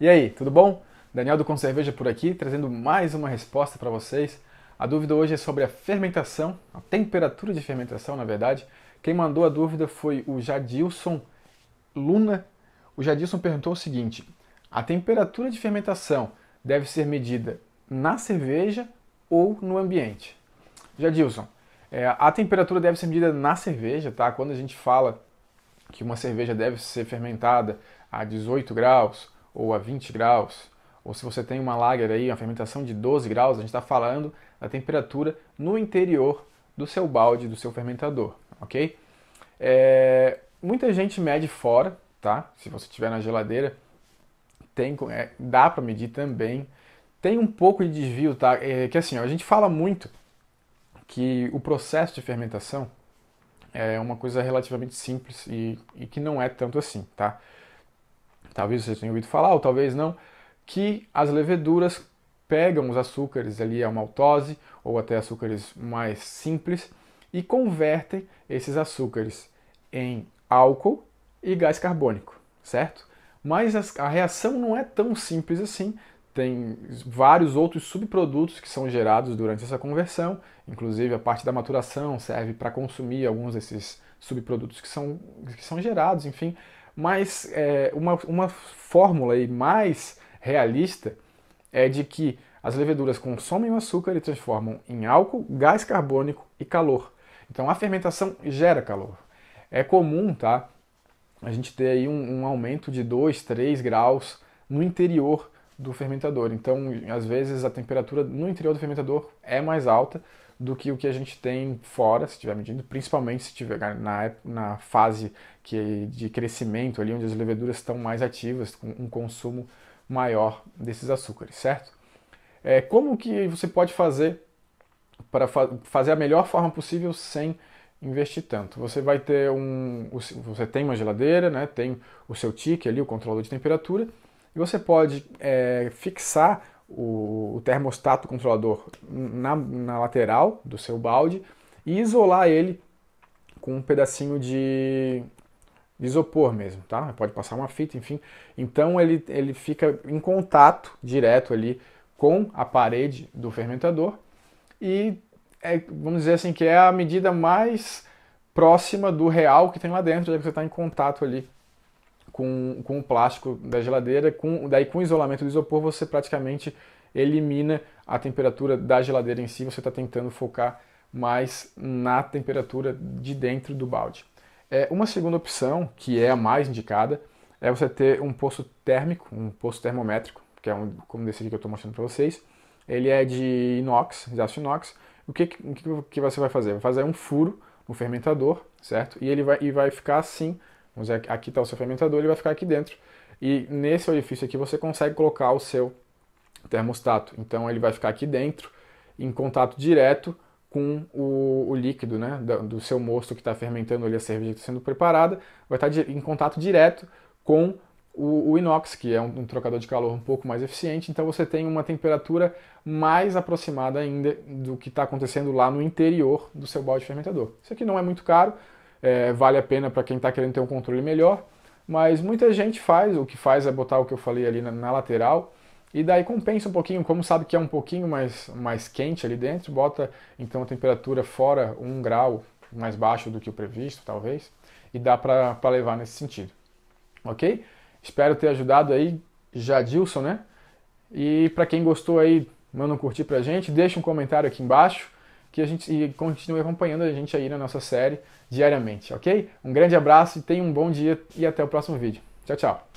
E aí, tudo bom? Daniel do Conserveja por aqui, trazendo mais uma resposta para vocês. A dúvida hoje é sobre a fermentação, a temperatura de fermentação, na verdade. Quem mandou a dúvida foi o Jadilson Luna. O Jadilson perguntou o seguinte: a temperatura de fermentação deve ser medida na cerveja ou no ambiente? Jadilson, é, a temperatura deve ser medida na cerveja, tá? Quando a gente fala que uma cerveja deve ser fermentada a 18 graus ou a 20 graus, ou se você tem uma lager aí, uma fermentação de 12 graus, a gente está falando da temperatura no interior do seu balde, do seu fermentador, ok? É, muita gente mede fora, tá? Se você tiver na geladeira, tem, é, dá para medir também. Tem um pouco de desvio, tá? É, que assim, ó, a gente fala muito que o processo de fermentação é uma coisa relativamente simples e, e que não é tanto assim, tá? talvez você tenha ouvido falar, ou talvez não, que as leveduras pegam os açúcares ali, a maltose, ou até açúcares mais simples, e convertem esses açúcares em álcool e gás carbônico, certo? Mas a reação não é tão simples assim. Tem vários outros subprodutos que são gerados durante essa conversão, inclusive a parte da maturação serve para consumir alguns desses subprodutos que são, que são gerados, enfim. Mas é, uma, uma fórmula aí mais realista é de que as leveduras consomem o açúcar e transformam em álcool, gás carbônico e calor. Então a fermentação gera calor. É comum, tá? A gente ter aí um, um aumento de 2, 3 graus no interior do fermentador. Então, às vezes, a temperatura no interior do fermentador é mais alta do que o que a gente tem fora, se estiver medindo, principalmente se estiver na, na fase que, de crescimento, ali onde as leveduras estão mais ativas, com um consumo maior desses açúcares, certo? É, como que você pode fazer para fa fazer a melhor forma possível sem investir tanto? Você vai ter um, você tem uma geladeira, né? Tem o seu tique ali, o controlador de temperatura e você pode é, fixar o, o, termostato controlador na, na lateral do seu balde e isolar ele com um pedacinho de, isopor mesmo, tá? Pode passar uma fita, enfim. Então ele, ele fica em contato direto ali com a parede do fermentador e é, vamos dizer assim que é a medida mais próxima do real que tem lá dentro, já que você está em contato ali com, com o plástico da geladeira, com, daí com o isolamento do isopor você praticamente elimina a temperatura da geladeira em si, você está tentando focar mais na temperatura de dentro do balde. É, uma segunda opção, que é a mais indicada, é você ter um poço térmico, um poço termométrico, que é um, como desse que eu estou mostrando para vocês. Ele é de inox, de aço inox. O que, o que, que você vai fazer? Vai fazer um furo no fermentador, certo? E ele vai, e vai ficar assim Vamos dizer, aqui está o seu fermentador, ele vai ficar aqui dentro. E nesse orifício aqui você consegue colocar o seu termostato. Então ele vai ficar aqui dentro, em contato direto com o, o líquido né, do, do, seu mosto que está fermentando ali a cerveja que está sendo preparada, vai estar tá em contato direto com o, o inox, que é um, um, trocador de calor um pouco mais eficiente, então você tem uma temperatura mais aproximada ainda do que está acontecendo lá no interior do seu balde fermentador. Isso aqui não é muito caro, é, vale a pena para quem está querendo ter um controle melhor, mas muita gente faz, o que faz é botar o que eu falei ali na, na lateral, e daí compensa um pouquinho, como sabe que é um pouquinho mais, mais quente ali dentro, bota então a temperatura fora um grau mais baixo do que o previsto, talvez, e dá para levar nesse sentido. Ok? Espero ter ajudado aí, Jadilson, né? E para quem gostou aí, manda um curtir pra gente, deixa um comentário aqui embaixo que a gente e continue acompanhando a gente aí na nossa série diariamente, ok? Um grande abraço e tenha um bom dia e até o próximo vídeo. Tchau, tchau!